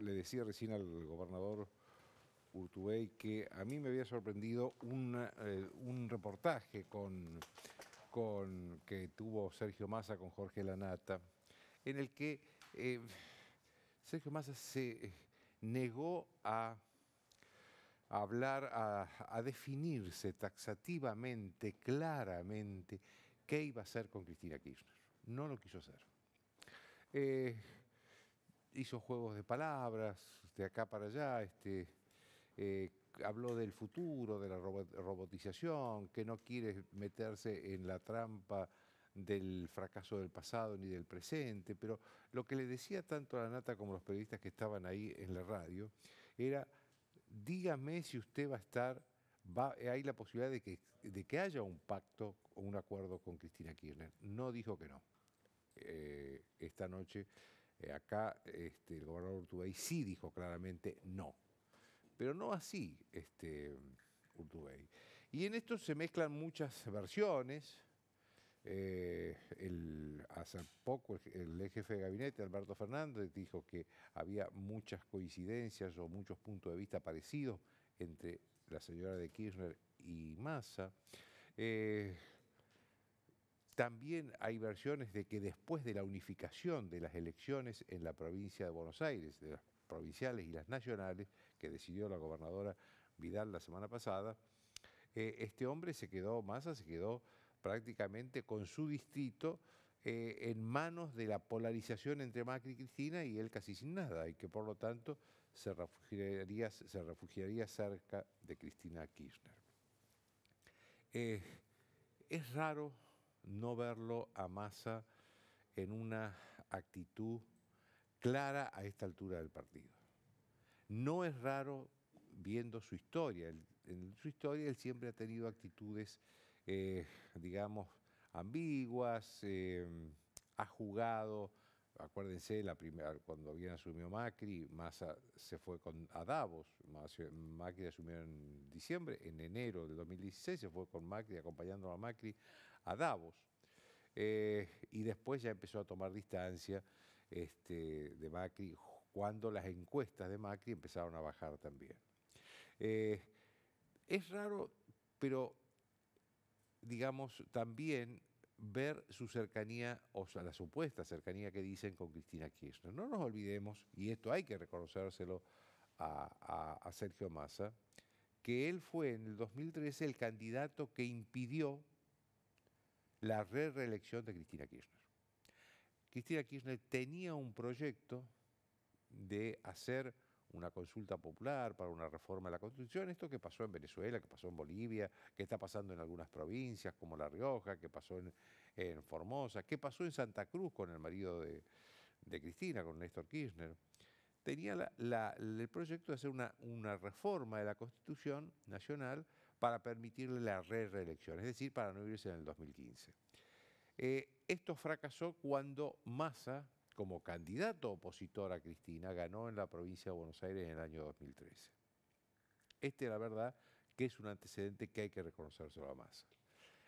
le, decía recién al gobernador Urtubey que a mí me había sorprendido eh, un reportaje con, con, que tuvo Sergio Massa con Jorge Lanata, en el que eh, Sergio Massa se eh, negó a, hablar, a, definirse taxativamente, claramente, qué iba a hacer con Cristina Kirchner. No lo quiso hacer hizo juegos de palabras de acá para allá, este, eh, habló del futuro, de la robotización, que no quiere meterse en la trampa del fracaso del pasado ni del presente, pero lo que le decía tanto a la nata como a los periodistas que estaban ahí en la radio era, dígame si usted va a estar, hay la posibilidad de que, haya un pacto o un acuerdo con Cristina Kirchner. No dijo que no eh, esta noche eh, acá este, el gobernador Urtubey sí dijo claramente no, pero no así este, Urtubey. Y en esto se mezclan muchas versiones. Eh, hace poco el, jefe de gabinete, Alberto Fernández, dijo que había muchas coincidencias o muchos puntos de vista parecidos entre la señora de Kirchner y Massa. Eh, también hay versiones de que después de la unificación de las elecciones en la provincia de Buenos Aires, de las provinciales y las nacionales, que decidió la gobernadora Vidal la semana pasada, eh, este hombre se quedó, Massa se quedó prácticamente con su distrito eh, en manos de la polarización entre Macri y Cristina y él casi sin nada, y que por lo tanto se refugiaría, cerca de Cristina Kirchner. Eh, es raro no verlo a Massa en una actitud clara a esta altura del partido. No es raro viendo su historia. En su historia él siempre ha tenido actitudes, eh, digamos, ambiguas, eh, ha jugado acuérdense, la primera, cuando bien asumió Macri, Massa se fue con, a Davos, Macri asumió en diciembre, en enero de 2016 se fue con Macri, acompañando a Macri a Davos. Eh, y después ya empezó a tomar distancia este, de Macri cuando las encuestas de Macri empezaron a bajar también. Eh, es raro, pero digamos, también ver su cercanía, o sea, la supuesta cercanía que dicen con Cristina Kirchner. No nos olvidemos, y esto hay que reconocérselo a, Sergio Massa, que él fue en el 2013 el candidato que impidió la reelección de Cristina Kirchner. Cristina Kirchner tenía un proyecto de hacer una consulta popular, para una reforma de la Constitución, esto que pasó en Venezuela, que pasó en Bolivia, que está pasando en algunas provincias como La Rioja, que pasó en, Formosa, que pasó en Santa Cruz con el marido de, Cristina, con Néstor Kirchner, tenía el proyecto de hacer una, una reforma de la Constitución Nacional para permitirle la reelección, es decir, para no irse en el 2015. Eh, esto fracasó cuando Massa como candidato opositor a Cristina, ganó en la provincia de Buenos Aires en el año 2013. Este, la verdad, que es un antecedente que hay que reconocérselo a Massa.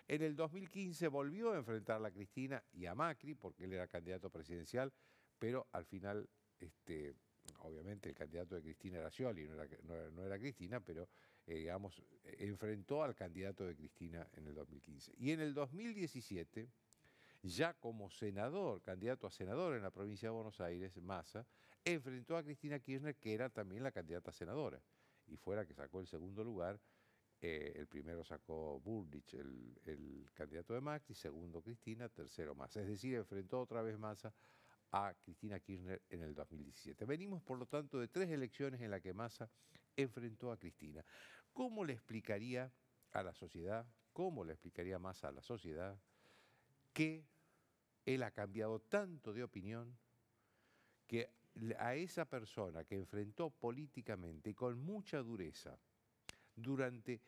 En el 2015 volvió a enfrentar a Cristina y a Macri, porque él era candidato presidencial, pero al final, este, obviamente, el candidato de Cristina era Scioli, no era, Cristina, pero, eh, digamos, enfrentó al candidato de Cristina en el 2015. Y en el 2017 ya como senador, candidato a senador en la provincia de Buenos Aires, Massa, enfrentó a Cristina Kirchner, que era también la candidata a senadora, y fue la que sacó el segundo lugar. Eh, el primero sacó Burdich, el, candidato de Macri, segundo Cristina, tercero Massa. Es decir, enfrentó otra vez Massa a Cristina Kirchner en el 2017. Venimos, por lo tanto, de tres elecciones en las que Massa enfrentó a Cristina. ¿Cómo le explicaría a la sociedad, cómo le explicaría Massa a la sociedad que él ha cambiado tanto de opinión que a esa persona que enfrentó políticamente y con mucha dureza durante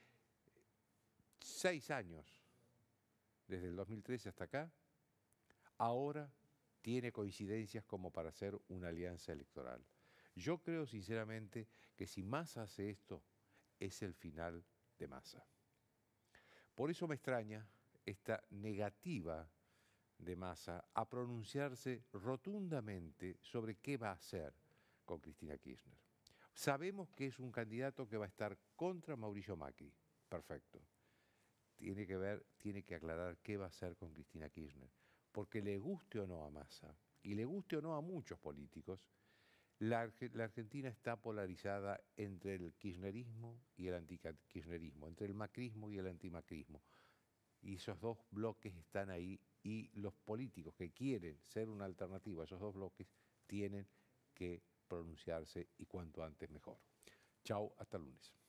seis años, desde el 2013 hasta acá, ahora tiene coincidencias como para hacer una alianza electoral. Yo creo sinceramente que si Massa hace esto, es el final de Massa. Por eso me extraña esta negativa de Massa a pronunciarse rotundamente sobre qué va a hacer con Cristina Kirchner. Sabemos que es un candidato que va a estar contra Mauricio Macri. Perfecto. Tiene que ver, tiene que aclarar qué va a hacer con Cristina Kirchner. Porque le guste o no a Massa, y le guste o no a muchos políticos, la, Argentina está polarizada entre el kirchnerismo y el antikirchnerismo, entre el macrismo y el antimacrismo y esos dos bloques están ahí y los políticos que quieren ser una alternativa a esos dos bloques tienen que pronunciarse y cuanto antes mejor. Chao, hasta lunes.